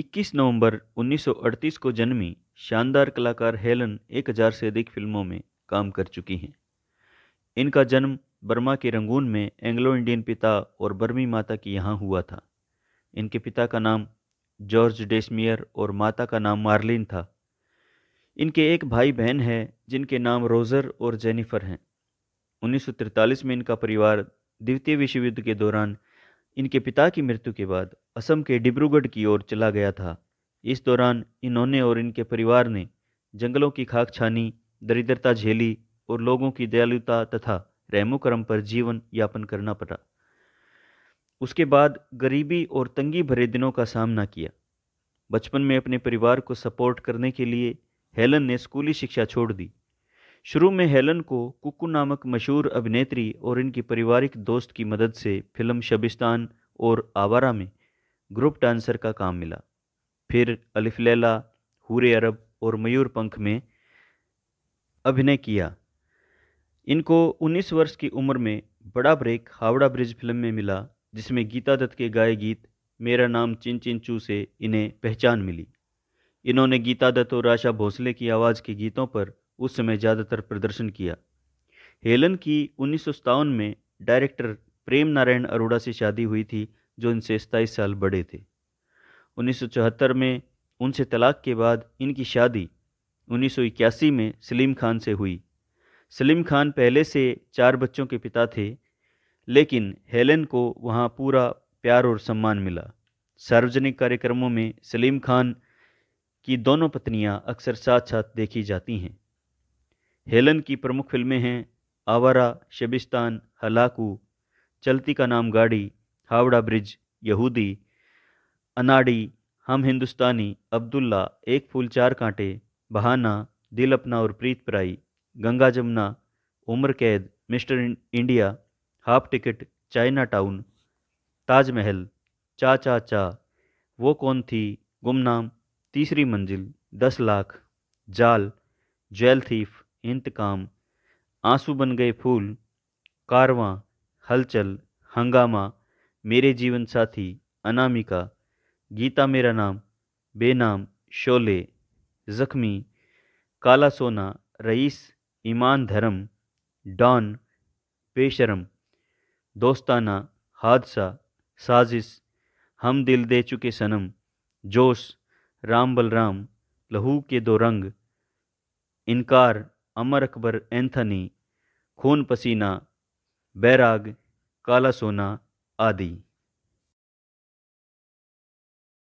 21 नवंबर 1938 को जन्मी शानदार कलाकार हेलन 1000 से अधिक फिल्मों में काम कर चुकी हैं इनका जन्म बर्मा के रंगून में एंग्लो इंडियन पिता और बर्मी माता की यहाँ हुआ था इनके पिता का नाम जॉर्ज डेस्मियर और माता का नाम मार्लिन था इनके एक भाई बहन है जिनके नाम रोज़र और जेनिफर हैं 1943 में इनका परिवार द्वितीय विश्व युद्ध के दौरान इनके पिता की मृत्यु के बाद असम के डिब्रूगढ़ की ओर चला गया था इस दौरान इन्होंने और इनके परिवार ने जंगलों की खाक छानी दरिद्रता झेली और लोगों की दयालुता तथा रहमो पर जीवन यापन करना पड़ा उसके बाद गरीबी और तंगी भरे दिनों का सामना किया बचपन में अपने परिवार को सपोर्ट करने के लिए हेलन ने स्कूली शिक्षा छोड़ दी शुरू में हेलन को कुकू नामक मशहूर अभिनेत्री और इनकी पारिवारिक दोस्त की मदद से फिल्म शबिस्तान और आवारा में ग्रुप डांसर का काम मिला फिर अलिफ लैला अरब और मयूर पंख में अभिनय किया इनको 19 वर्ष की उम्र में बड़ा ब्रेक हावड़ा ब्रिज फिल्म में मिला जिसमें गीता दत्त के गाए गीत मेरा नाम चिन चिन चू से इन्हें पहचान मिली इन्होंने गीता दत्त और आशा भोसले की आवाज़ के गीतों पर उस समय ज़्यादातर प्रदर्शन किया हेलन की उन्नीस में डायरेक्टर प्रेम नारायण अरोड़ा से शादी हुई थी जो इनसे सताईस साल बड़े थे 1974 में उनसे तलाक के बाद इनकी शादी 1981 में सलीम खान से हुई सलीम खान पहले से चार बच्चों के पिता थे लेकिन हेलन को वहाँ पूरा प्यार और सम्मान मिला सार्वजनिक कार्यक्रमों में सलीम खान की दोनों पत्नियाँ अक्सर साथ साथ देखी जाती हैं हेलन की प्रमुख फिल्में हैं आवारा शबिस्तान हलाकू चलती का नाम गाड़ी हावड़ा ब्रिज यहूदी अनाड़ी हम हिंदुस्तानी अब्दुल्ला एक फूल चार कांटे बहाना दिल अपना और प्रीत प्राई Ganga Jamuna Umar Qaid Mister India half ticket China town Taj Mahal cha cha चा वो कौन थी गुमनाम तीसरी मंजिल दस लाख जाल जेल थीफ इंतकाम आंसू बन गए फूल कारवां हलचल हंगामा मेरे जीवन साथी अनामिका गीता मेरा नाम बेनाम शोले जख्मी काला सोना रईस ईमान धर्म डॉन बेशरम दोस्ताना हादसा साजिश हम दिल दे चुके सनम जोश राम बलराम लहू के दो रंग इनकार अमर अकबर एंथनी खून पसीना बैराग काला सोना आदि